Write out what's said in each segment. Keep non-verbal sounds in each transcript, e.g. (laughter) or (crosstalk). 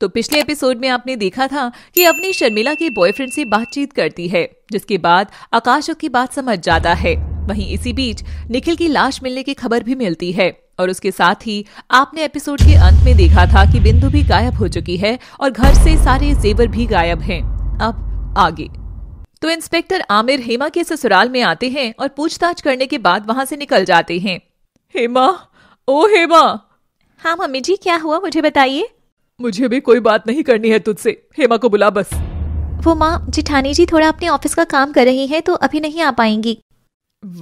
तो पिछले एपिसोड में आपने देखा था कि अवनी शर्मिला के बॉयफ्रेंड से बातचीत करती है जिसके बाद आकाश की बात समझ जाता है वहीं इसी बीच निखिल की लाश मिलने की खबर भी मिलती है और उसके साथ ही आपने एपिसोड के अंत में देखा था कि बिंदु भी गायब हो चुकी है और घर से सारे जेवर भी गायब हैं। अब आगे तो इंस्पेक्टर आमिर हेमा के ससुराल में आते हैं और पूछताछ करने के बाद वहां से निकल जाते हैं हेमा ओ हेमा हाँ मम्मी जी क्या हुआ मुझे बताइए मुझे भी कोई बात नहीं करनी है तुझसे हेमा को बुला बस वो माँ जिठानी जी थोड़ा अपने ऑफिस का काम कर रही हैं तो अभी नहीं आ पाएंगी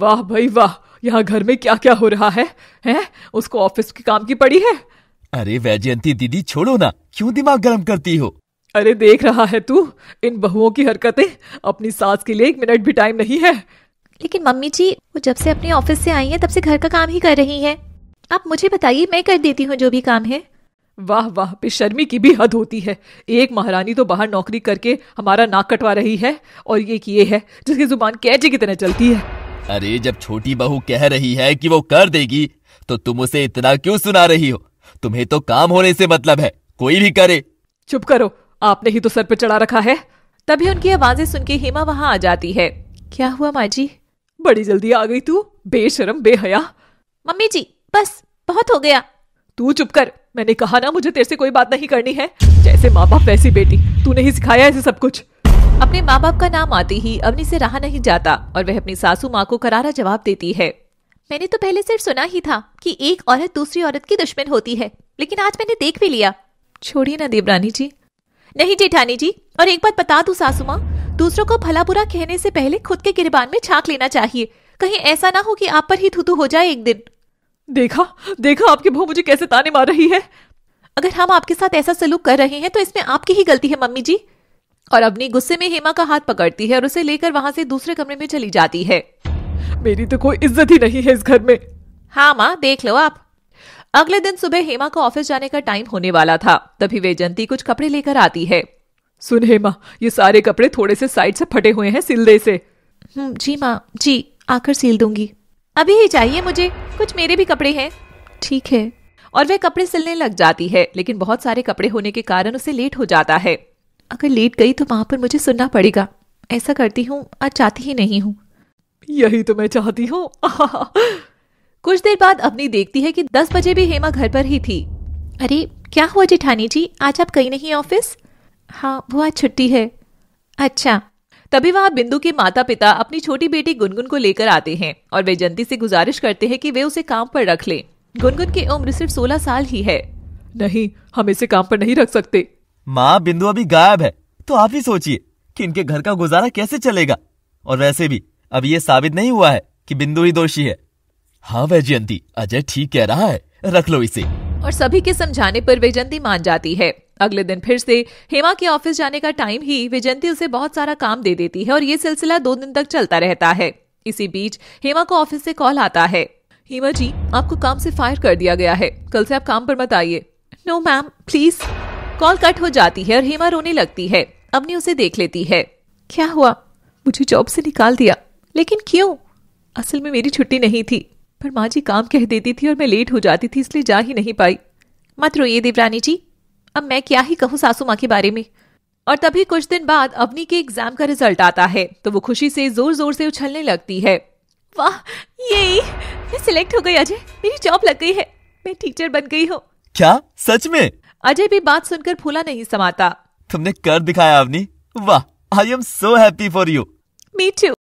वाह भाई वाह यहाँ घर में क्या क्या हो रहा है हैं उसको ऑफिस के काम की पड़ी है अरे वैजयंती दीदी छोड़ो ना क्यों दिमाग गर्म करती हो अरे देख रहा है तू इन बहुओं की हरकतें अपनी सास के लिए एक मिनट भी टाइम नहीं है लेकिन मम्मी जी वो जब से अपने ऑफिस से आई है तब से घर का काम ही कर रही है आप मुझे बताइए मैं कर देती हूँ जो भी काम है वाह वाह बेशर्मी की भी हद होती है एक महारानी तो बाहर नौकरी करके हमारा नाक कटवा रही है और एक ये है जिसकी जुबान कैचे की तरह चलती है अरे जब छोटी बहू कह रही है कि वो कर देगी तो तुम उसे इतना क्यों सुना रही हो तुम्हें तो काम होने से मतलब है कोई भी करे चुप करो आपने ही तो सर पे चढ़ा रखा है तभी उनकी आवाजें सुन के हेमा वहाँ आ जाती है क्या हुआ माँ जी बड़ी जल्दी आ गई तू बेशरम बेहया मम्मी जी बस बहुत हो गया तू चुप कर मैंने कहा ना मुझे तेरे से कोई बात नहीं करनी है जैसे माँ बाप वैसी बेटी तू नहीं सिखाया ऐसे सब कुछ अपने माँ बाप का नाम आते ही अवनी से रहा नहीं जाता और वह अपनी सासू माँ को करारा जवाब देती है मैंने तो पहले सिर्फ सुना ही था कि एक औरत दूसरी औरत की दुश्मन होती है लेकिन आज मैंने देख भी लिया छोड़िए ना देवरानी जी नहीं जेठानी जी और एक बात बता दू सासू माँ दूसरों को भला बुरा कहने से पहले खुद के गिरबान में छाक लेना चाहिए कहीं ऐसा ना हो कि आप पर ही थूतू हो जाए एक दिन देखा देखा आपकी बहू मुझे कैसे ताने मार रही है अगर हम आपके साथ ऐसा सलूक कर रहे हैं तो इसमें आपकी ही गलती है मम्मी जी और अपनी गुस्से में हेमा का हाथ पकड़ती है और उसे लेकर वहां से दूसरे कमरे में चली जाती है मेरी तो कोई इज्जत ही नहीं है इस घर में हाँ माँ देख लो आप अगले दिन सुबह हेमा को ऑफिस जाने का टाइम होने वाला था तभी वे वेजंती कुछ कपड़े लेकर आती है सुन हेमा ये सारे कपड़े थोड़े से साइड से फटे हुए हैं सिल दे से हम्म, जी माँ जी आकर सिल दूंगी अभी ही चाहिए मुझे कुछ मेरे भी कपड़े हैं ठीक है और वह कपड़े सिलने लग जाती है लेकिन बहुत सारे कपड़े होने के कारण उसे लेट हो जाता है अगर लेट गई तो वहां पर मुझे सुनना पड़ेगा ऐसा करती हूँ आज चाहती ही नहीं हूँ यही तो मैं चाहती हूँ (laughs) कुछ देर बाद अपनी देखती है कि दस बजे भी हेमा घर पर ही थी अरे क्या हुआ जेठानी जी आज आप कहीं नहीं ऑफिस हाँ वो आज छुट्टी है अच्छा तभी वहाँ बिंदु के माता पिता अपनी छोटी बेटी गुनगुन को लेकर आते हैं और वे जंती से गुजारिश करते हैं कि वे उसे काम पर रख लें गुनगुन की उम्र सिर्फ सोलह साल ही है नहीं हम इसे काम पर नहीं रख सकते माँ बिंदु अभी गायब है तो आप ही सोचिए कि इनके घर का गुजारा कैसे चलेगा और वैसे भी अब ये साबित नहीं हुआ है कि बिंदु ही दोषी है हाँ वैजयंती अजय ठीक कह रहा है रख लो इसे और सभी के समझाने पर वैजंती मान जाती है अगले दिन फिर से हेमा के ऑफिस जाने का टाइम ही वैजंती उसे बहुत सारा काम दे देती है और ये सिलसिला दो दिन तक चलता रहता है इसी बीच हेमा को ऑफिस से कॉल आता है हेमा जी आपको काम से फायर कर दिया गया है कल से आप काम पर मत आइए no ma'am please call cut हो जाती है और हेमा रोने लगती है अपनी उसे देख लेती है क्या हुआ मुझे जॉब से निकाल दिया लेकिन क्यों असल में मेरी छुट्टी नहीं थी पर माँ जी काम कह देती थी और मैं लेट हो जाती थी इसलिए जा ही नहीं पाई मत रोइए देवरानी जी अब मैं क्या ही कहूँ सासू माँ के बारे में और तभी कुछ दिन बाद अवनी के एग्जाम का रिजल्ट आता है तो वो खुशी से जोर जोर से उछलने लगती है वाह ये मैं सिलेक्ट हो गई अजय मेरी जॉब लग गई है मैं टीचर बन गई हूँ क्या सच में अजय भी बात सुनकर फूला नहीं समाता तुमने कर दिखाया अवनी वाह I am so happy for you me to